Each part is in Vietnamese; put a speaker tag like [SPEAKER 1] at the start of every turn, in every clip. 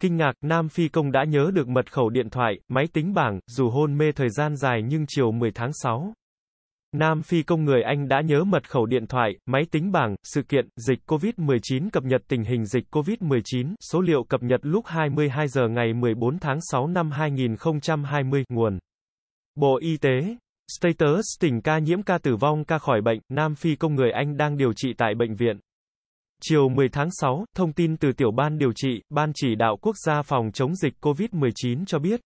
[SPEAKER 1] Kinh ngạc, Nam Phi Công đã nhớ được mật khẩu điện thoại, máy tính bảng, dù hôn mê thời gian dài nhưng chiều 10 tháng 6. Nam Phi Công người Anh đã nhớ mật khẩu điện thoại, máy tính bảng, sự kiện, dịch COVID-19 cập nhật tình hình dịch COVID-19, số liệu cập nhật lúc 22 giờ ngày 14 tháng 6 năm 2020, nguồn. Bộ Y tế, Status tỉnh ca nhiễm ca tử vong ca khỏi bệnh, Nam Phi Công người Anh đang điều trị tại bệnh viện. Chiều 10 tháng 6, thông tin từ Tiểu ban điều trị, Ban chỉ đạo quốc gia phòng chống dịch COVID-19 cho biết.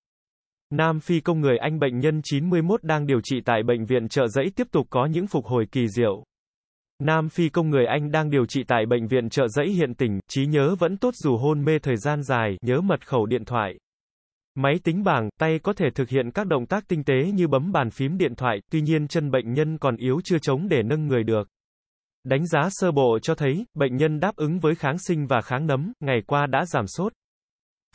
[SPEAKER 1] Nam Phi công người Anh bệnh nhân 91 đang điều trị tại bệnh viện trợ giấy tiếp tục có những phục hồi kỳ diệu. Nam Phi công người Anh đang điều trị tại bệnh viện trợ giấy hiện tỉnh, trí nhớ vẫn tốt dù hôn mê thời gian dài, nhớ mật khẩu điện thoại. Máy tính bảng, tay có thể thực hiện các động tác tinh tế như bấm bàn phím điện thoại, tuy nhiên chân bệnh nhân còn yếu chưa chống để nâng người được. Đánh giá sơ bộ cho thấy, bệnh nhân đáp ứng với kháng sinh và kháng nấm, ngày qua đã giảm sốt.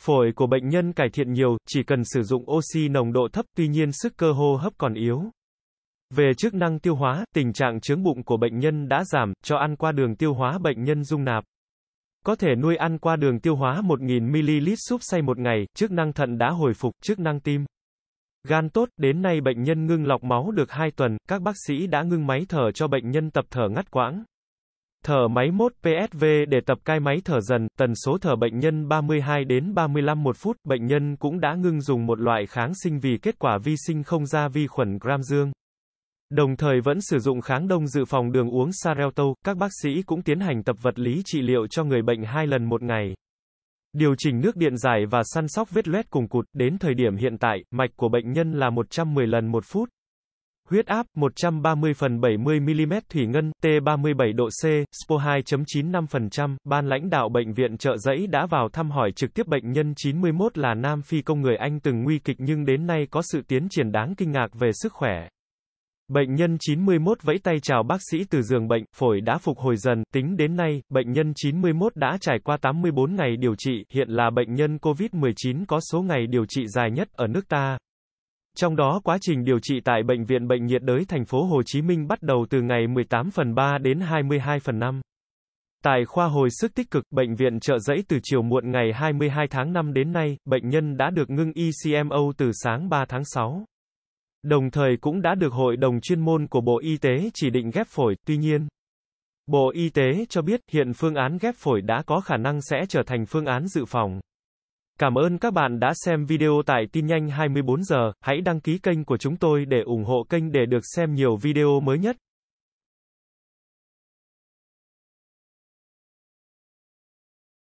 [SPEAKER 1] Phổi của bệnh nhân cải thiện nhiều, chỉ cần sử dụng oxy nồng độ thấp tuy nhiên sức cơ hô hấp còn yếu. Về chức năng tiêu hóa, tình trạng chướng bụng của bệnh nhân đã giảm, cho ăn qua đường tiêu hóa bệnh nhân dung nạp. Có thể nuôi ăn qua đường tiêu hóa 1.000ml súp say một ngày, chức năng thận đã hồi phục, chức năng tim. Gan tốt, đến nay bệnh nhân ngưng lọc máu được 2 tuần, các bác sĩ đã ngưng máy thở cho bệnh nhân tập thở ngắt quãng. Thở máy mốt PSV để tập cai máy thở dần, tần số thở bệnh nhân 32 đến 35 một phút, bệnh nhân cũng đã ngưng dùng một loại kháng sinh vì kết quả vi sinh không ra vi khuẩn gram dương. Đồng thời vẫn sử dụng kháng đông dự phòng đường uống Xarelto, các bác sĩ cũng tiến hành tập vật lý trị liệu cho người bệnh hai lần một ngày điều chỉnh nước điện giải và săn sóc vết loét cùng cụt. Đến thời điểm hiện tại, mạch của bệnh nhân là 110 lần một phút. Huyết áp 130 phần 70 mm thủy ngân, T37 độ C, SPO 2.95%, ban lãnh đạo bệnh viện trợ giấy đã vào thăm hỏi trực tiếp bệnh nhân 91 là nam phi công người Anh từng nguy kịch nhưng đến nay có sự tiến triển đáng kinh ngạc về sức khỏe. Bệnh nhân 91 vẫy tay chào bác sĩ từ giường bệnh, phổi đã phục hồi dần, tính đến nay, bệnh nhân 91 đã trải qua 84 ngày điều trị, hiện là bệnh nhân COVID-19 có số ngày điều trị dài nhất ở nước ta. Trong đó quá trình điều trị tại Bệnh viện Bệnh nhiệt đới thành phố Hồ Chí Minh bắt đầu từ ngày 18 phần 3 đến 22 phần 5. Tại khoa hồi sức tích cực, bệnh viện trợ giấy từ chiều muộn ngày 22 tháng 5 đến nay, bệnh nhân đã được ngưng ECMO từ sáng 3 tháng 6. Đồng thời cũng đã được Hội đồng chuyên môn của Bộ Y tế chỉ định ghép phổi, tuy nhiên. Bộ Y tế cho biết hiện phương án ghép phổi đã có khả năng sẽ trở thành phương án dự phòng. Cảm ơn các bạn đã xem video tại tin nhanh 24 giờ, hãy đăng ký kênh của chúng tôi để ủng hộ kênh để được xem nhiều video mới nhất.